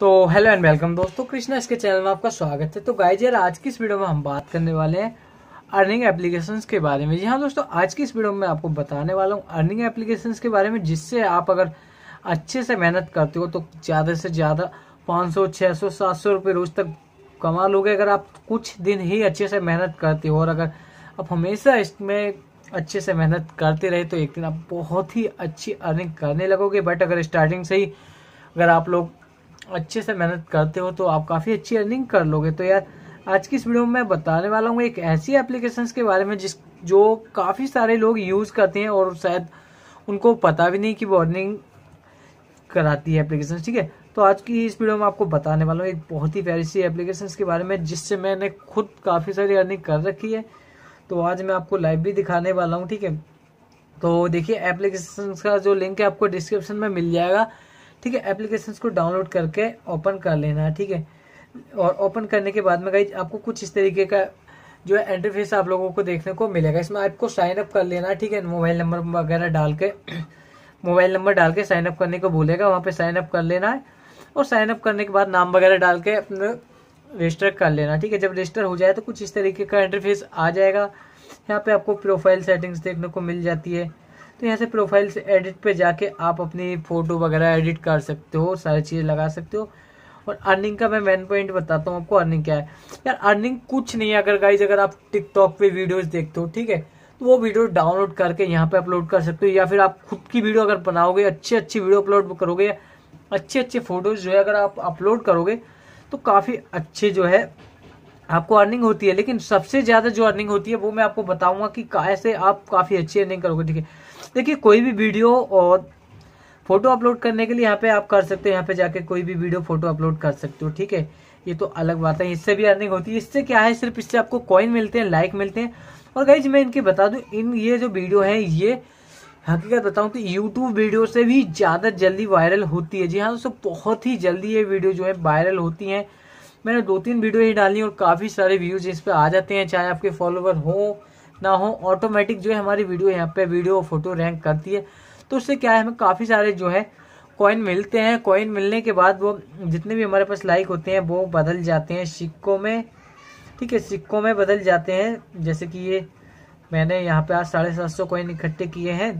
तो hello and welcome दोस्तों कृष्णा इसके चैनल में आपका स्वागत है तो गाइज यार आज की इस वीडियो में हम बात करने वाले हैं अर्निंग एप्लीकेशंस के बारे में जी हाँ दोस्तों आज की इस वीडियो में आपको बताने वाला हूँ अर्निंग एप्लीकेशंस के बारे में जिससे आप अगर अच्छे से मेहनत करते हो तो ज़्यादा से ज़्यादा पाँच सौ छः सौ सात सौ रुपये रोज़ तक कमा लोगे अगर आप कुछ दिन ही अच्छे से मेहनत करते हो और अगर आप हमेशा इसमें अच्छे से मेहनत करते रहे तो एक दिन आप बहुत ही अच्छी अर्निंग करने लगोगे बट अगर स्टार्टिंग से ही अगर आप लोग अच्छे से मेहनत करते हो तो आप काफ़ी अच्छी अर्निंग कर लोगे तो यार आज की इस वीडियो में मैं बताने वाला हूँ एक ऐसी एप्लीकेशन के बारे में जिस जो काफ़ी सारे लोग यूज़ करते हैं और शायद उनको पता भी नहीं कि वो अर्निंग कराती है एप्लीकेशन ठीक है तो आज की इस वीडियो में आपको बताने वाला हूँ एक बहुत ही प्यारी सी एप्लीकेशन के बारे में जिससे मैंने खुद काफ़ी सारी अर्निंग कर रखी है तो आज मैं आपको लाइव भी दिखाने वाला हूँ ठीक है तो देखिए एप्लीकेशन का जो लिंक है आपको डिस्क्रिप्शन में मिल जाएगा ठीक है एप्लीकेशन को डाउनलोड करके ओपन कर लेना है ठीक है और ओपन करने के बाद में गाइज आपको कुछ इस तरीके का जो है इंटरफेस आप लोगों को देखने को मिलेगा इसमें आपको साइन अप कर लेना है ठीक है मोबाइल नंबर वगैरह डाल के मोबाइल नंबर डाल के साइन अप करने को बोलेगा वहाँ पे साइन अप कर लेना है और साइन अप करने के बाद नाम वगैरह डाल के अपने रजिस्टर कर लेना ठीक है जब रजिस्टर हो जाए तो कुछ इस तरीके का इंटरफेस आ जाएगा यहाँ पे आपको प्रोफाइल सेटिंग्स देखने को मिल जाती है तो यहाँ से प्रोफाइल से एडिट पे जाके आप अपनी फ़ोटो वगैरह एडिट कर सकते हो सारी चीज़ें लगा सकते हो और अर्निंग का मैं मेन पॉइंट बताता हूँ आपको अर्निंग क्या है यार अर्निंग कुछ नहीं है अगर गाइज अगर आप टिकटॉक पे वीडियोस देखते हो ठीक है तो वो वीडियो डाउनलोड करके यहाँ पे अपलोड कर सकते हो या फिर आप खुद की वीडियो अगर बनाओगे अच्छी अच्छी वीडियो अपलोड करोगे अच्छे अच्छे फोटोज जो है अगर आप अपलोड करोगे तो काफ़ी अच्छे जो है आपको अर्निंग होती है लेकिन सबसे ज़्यादा जो अर्निंग होती है वो मैं आपको बताऊंगा कि कैसे आप काफ़ी अच्छी अर्निंग करोगे ठीक है देखिए कोई भी वीडियो और फोटो अपलोड करने के लिए यहाँ पे आप कर सकते हो यहाँ पे जाके कोई भी वीडियो फोटो अपलोड कर सकते हो ठीक है ये तो अलग बात है इससे भी अर्निंग होती है इससे क्या है सिर्फ इससे आपको कॉइन मिलते हैं लाइक मिलते हैं और गई मैं इनके बता दू इन ये जो वीडियो है ये हकीकत बताऊं कि यूट्यूब वीडियो से भी ज़्यादा जल्दी वायरल होती है जी हाँ दोस्तों बहुत ही जल्दी ये वीडियो जो है वायरल होती हैं मैंने दो तीन वीडियो ही डाली और काफ़ी सारे व्यूज इस पर आ जाते हैं चाहे आपके फॉलोवर हों ना हो ऑटोमेटिक जो है हमारी वीडियो यहाँ पे वीडियो और फोटो रैंक करती है तो उससे क्या है हमें काफ़ी सारे जो है कॉइन मिलते हैं कॉइन मिलने के बाद वो जितने भी हमारे पास लाइक होते हैं वो बदल जाते हैं सिक्कों में ठीक है सिक्कों में बदल जाते हैं जैसे कि ये मैंने यहाँ पे आज साढ़े सात सौ कॉइन इकट्ठे किए हैं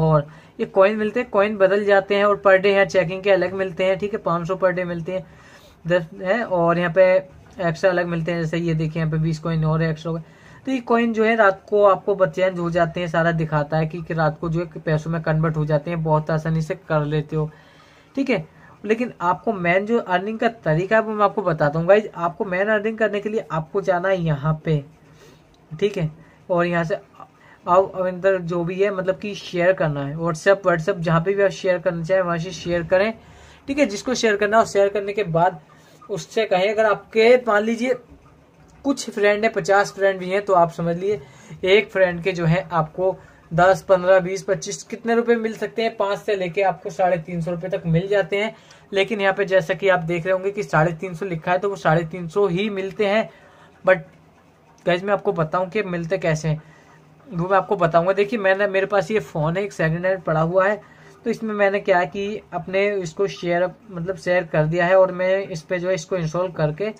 और ये कॉइन मिलते हैं कॉइन बदल जाते हैं और पर डे यहाँ चेकिंग के अलग मिलते हैं ठीक है पाँच सौ पर डे मिलते हैं दस है और यहाँ पे एक्स्ट्रा अलग मिलते हैं जैसे ये देखिए यहाँ पे बीस कॉइन और एक्स्ट्रा तो ये कॉइन जो है रात को आपको बच्चेंज हो जाते हैं सारा दिखाता है कि, कि रात को जो है पैसों में कन्वर्ट हो जाते हैं बहुत आसानी से कर लेते हो ठीक है लेकिन आपको मेन जो अर्निंग का तरीका है वो मैं आपको बताता हूँ गाइज आपको मेन अर्निंग करने के लिए आपको जाना है यहाँ पे ठीक है और यहाँ से अब अंदर जो भी है मतलब कि शेयर करना है व्हाट्सएप व्हाट्सएप जहाँ पे भी आप शेयर करना चाहें वहाँ से शेयर करें ठीक है जिसको शेयर करना है और शेयर करने के बाद उससे कहें अगर आपके मान लीजिए कुछ फ्रेंड है पचास फ्रेंड भी हैं तो आप समझ लिए एक फ्रेंड के जो है आपको दस पंद्रह बीस पच्चीस कितने रुपए मिल सकते हैं पांच से लेके आपको साढ़े तीन सौ रुपए तक मिल जाते हैं लेकिन यहाँ पे जैसा कि आप देख रहे होंगे कि साढ़े तीन सौ लिखा है तो वो साढ़े तीन सौ ही मिलते हैं बट गैज मैं आपको बताऊँ कि मिलते कैसे हैं वो मैं आपको बताऊँगा देखिए मैंने मेरे पास ये फ़ोन है एक सेकेंड हैंड पड़ा हुआ है तो इसमें मैंने क्या कि अपने इसको शेयर मतलब शेयर कर दिया है और मैं इस पर जो है इसको इंस्टॉल करके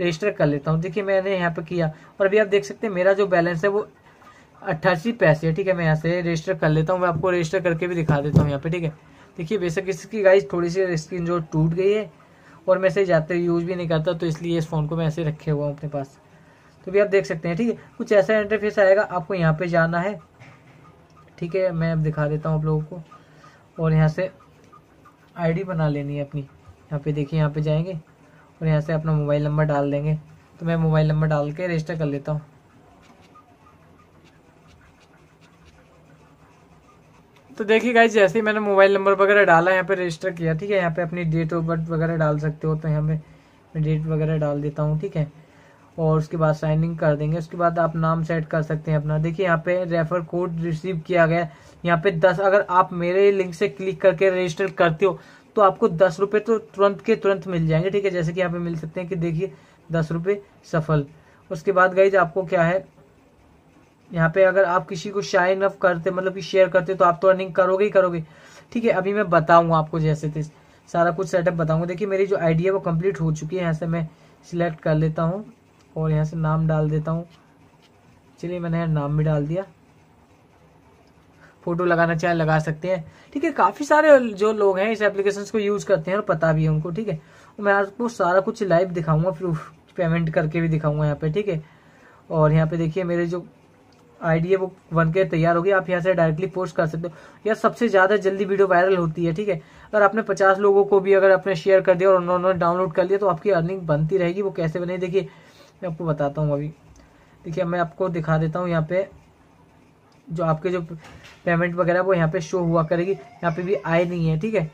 रजिस्टर कर लेता हूँ देखिए मैंने यहाँ पर किया और अभी आप देख सकते हैं मेरा जो बैलेंस है वो अट्ठासी पैसे है ठीक है मैं यहाँ से रजिस्टर कर लेता हूँ मैं आपको रजिस्टर करके भी दिखा देता हूँ यहाँ पे ठीक है देखिए बेशक इसकी गाइज थोड़ी सी स्क्रीन जो टूट गई है और मैं से जाते यूज भी नहीं करता तो इसलिए इस फ़ोन को मैं ऐसे रखे हुआ हूँ अपने पास तो भी आप देख सकते हैं ठीक है कुछ ऐसा इंटरफेस आएगा आपको यहाँ पर जाना है ठीक है मैं अब दिखा देता हूँ आप लोगों को और यहाँ से आईडी बना लेनी है अपनी यहाँ पे देखिए यहाँ पे जाएंगे और यहाँ से अपना मोबाइल नंबर डाल देंगे तो मैं मोबाइल नंबर डाल के रजिस्टर कर लेता हूँ तो देखिए गाइज जैसे ही मैंने मोबाइल नंबर वगैरह डाला यहाँ पे रजिस्टर किया ठीक है यहाँ पे अपनी डेट ऑफ बर्थ वगैरह डाल सकते हो तो यहाँ पे मैं डेट वगैरह डाल देता हूँ ठीक है और उसके बाद साइनिंग कर देंगे उसके बाद आप नाम सेट कर सकते हैं अपना देखिए यहाँ पे रेफर कोड रिसीव किया गया यहाँ पे दस अगर आप मेरे लिंक से क्लिक करके रजिस्टर करते हो तो आपको दस रुपये तो तुरंत के तुरंत मिल जाएंगे ठीक है जैसे कि यहाँ पे मिल सकते हैं कि देखिए दस रुपये सफल उसके बाद गई आपको क्या है यहाँ पे अगर आप किसी को शाइन अप करते मतलब कि शेयर करते तो आप तो अर्निंग करोगे ही करोगे ठीक है अभी मैं बताऊँगा आपको जैसे थे सारा कुछ सेटअप बताऊँगा देखिए मेरी जो आइडिया वो कम्प्लीट हो चुकी है यहाँ से मैं सिलेक्ट कर लेता हूँ और यहाँ से नाम डाल देता हूँ चलिए मैंने नाम भी डाल दिया फोटो लगाना चाहे लगा सकते हैं ठीक है काफ़ी सारे जो लोग हैं इस एप्लीकेशन को यूज़ करते हैं और पता भी है उनको ठीक है मैं आपको सारा कुछ लाइव दिखाऊंगा प्रूफ पेमेंट करके भी दिखाऊंगा यहाँ पे ठीक है और यहाँ पे देखिए मेरे जो आईडी है वो बन के तैयार होगी आप यहाँ से डायरेक्टली पोस्ट कर सकते हो या सबसे ज़्यादा जल्दी वीडियो वायरल होती है ठीक है अगर आपने पचास लोगों को भी अगर आपने शेयर कर दिया और उन्होंने डाउनलोड कर लिया तो आपकी अर्निंग बनती रहेगी वो कैसे बने देखिए मैं आपको बताता हूँ अभी देखिए मैं आपको दिखा देता हूँ यहाँ पे जो आपके जो पेमेंट वगैरह वो यहाँ पे शो हुआ करेगी यहाँ पे भी आए नहीं है ठीक है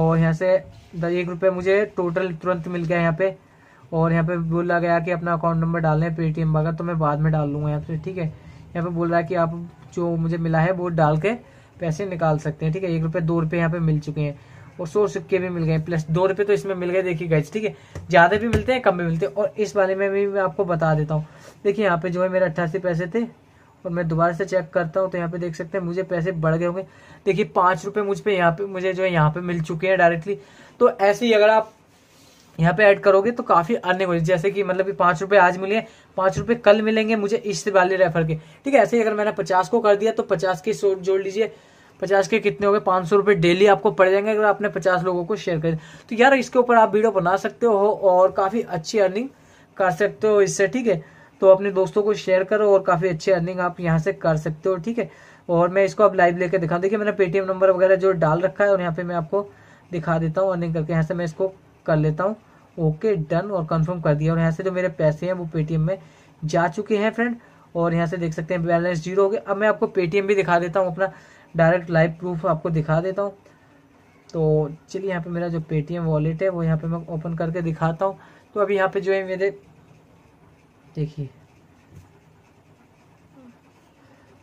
और यहाँ से एक रुपये मुझे टोटल तुरंत मिल गया यहाँ पे और यहाँ पे बोला गया कि अपना अकाउंट नंबर डाल है पेटीएम वगैरह तो मैं बाद में डाल लूँगा यहाँ पे ठीक है यहाँ पे बोल रहा है कि आप जो मुझे मिला है वो डाल के पैसे निकाल सकते हैं ठीक है एक रुपये दो रुपये यहाँ पे मिल चुके हैं और सौ सिक्के भी मिल गए प्लस दो रुपये तो इसमें मिल गए देखिए गज ठीक है ज़्यादा भी मिलते हैं कम भी मिलते हैं और इस बारे में भी मैं आपको बता देता हूँ देखिए यहाँ पे जो है मेरे अट्ठासी पैसे थे और मैं दोबारा से चेक करता हूँ तो यहाँ पे देख सकते हैं मुझे पैसे बढ़ गए होंगे देखिए पाँच रुपये मुझ पे यहाँ पे मुझे जो है यहाँ पे मिल चुके हैं डायरेक्टली तो ऐसे ही अगर आप यहाँ पे ऐड करोगे तो काफी अर्निंग हो जैसे कि मतलब कि पांच रुपए आज मिले पांच रुपए कल मिलेंगे मुझे इस वाले रेफर के ठीक है ऐसे ही अगर मैंने पचास को कर दिया तो पचास के सोट जोड़ लीजिए पचास के कितने हो गए पांच सौ रुपए डेली आपको पड़ जाएंगे अगर आपने पचास लोगों को शेयर कर तो यार इसके ऊपर आप वीडियो बना सकते हो और काफ़ी अच्छी अर्निंग कर सकते हो इससे ठीक है तो अपने दोस्तों को शेयर करो और काफ़ी अच्छी अर्निंग आप यहाँ से कर सकते हो ठीक है और मैं इसको अब लाइव लेकर दिखा देखिए मैंने पेटीएम नंबर वगैरह जो डाल रखा है और यहाँ पे मैं आपको दिखा देता हूँ अर्निंग करके यहाँ से मैं इसको कर लेता हूँ ओके डन और कन्फर्म कर दिया और यहाँ से जो मेरे पैसे हैं वो पेटीएम में जा चुके हैं फ्रेंड और यहाँ से देख सकते हैं बैलेंस जीरो हो गया अब मैं आपको पेटीएम भी दिखा देता हूँ अपना डायरेक्ट लाइव प्रूफ आपको दिखा देता हूँ तो चलिए यहाँ पे मेरा जो पेटीएम वॉलेट है वो यहाँ पे मैं ओपन करके दिखाता हूँ तो अभी यहाँ पे जो है मेरे देखिए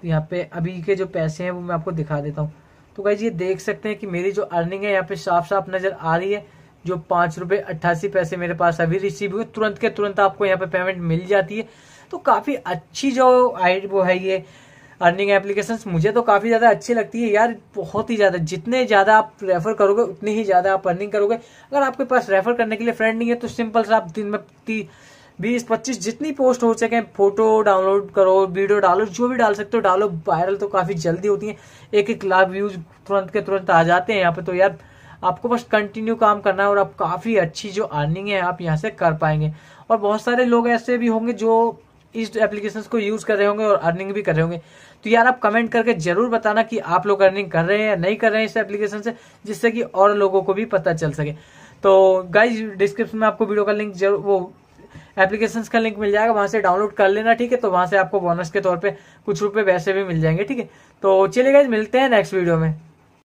तो यहाँ पे अभी के जो पैसे हैं वो मैं आपको दिखा देता हूँ तो भाई ये देख सकते हैं कि मेरी जो अर्निंग है यहाँ पे साफ साफ नजर आ रही है जो पांच रुपए अट्ठासी पैसे मेरे पास अभी रिसीव हुए तुरंत के तुरंत आपको यहाँ पे पेमेंट मिल जाती है तो काफ़ी अच्छी जो आई वो है ये अर्निंग एप्लीकेशंस मुझे तो काफ़ी ज़्यादा अच्छी लगती है यार बहुत ही ज़्यादा जितने ज़्यादा आप रेफ़र करोगे उतनी ही ज़्यादा आप अर्निंग करोगे अगर आपके पास रेफ़र करने के लिए फ्रेंड नहीं है तो सिंपल सा आप दिन में बीस पच्चीस जितनी पोस्ट हो सके फोटो डाउनलोड करो वीडियो डालो जो भी डाल सकते हो डालो वायरल तो काफ़ी जल्दी होती है एक एक लाख व्यूज तुरंत के तुरंत आ जाते हैं यहाँ पे तो यार आपको बस कंटिन्यू काम करना है और आप काफ़ी अच्छी जो अर्निंग है आप यहाँ से कर पाएंगे और बहुत सारे लोग ऐसे भी होंगे जो इस एप्लीकेशन को यूज़ कर रहे होंगे और अर्निंग भी कर रहे होंगे तो यार आप कमेंट करके जरूर बताना कि आप लोग अर्निंग कर रहे हैं या नहीं कर रहे हैं इस एप्लीकेशन से जिससे कि और लोगों को भी पता चल सके तो गाइज डिस्क्रिप्शन में आपको वीडियो का लिंक जरूर वो एप्लीकेशन का लिंक मिल जाएगा वहां से डाउनलोड कर लेना ठीक है तो वहां से आपको बोनस के तौर पर कुछ रुपये वैसे भी मिल जाएंगे ठीक है तो चलिए गाइज मिलते हैं नेक्स्ट वीडियो में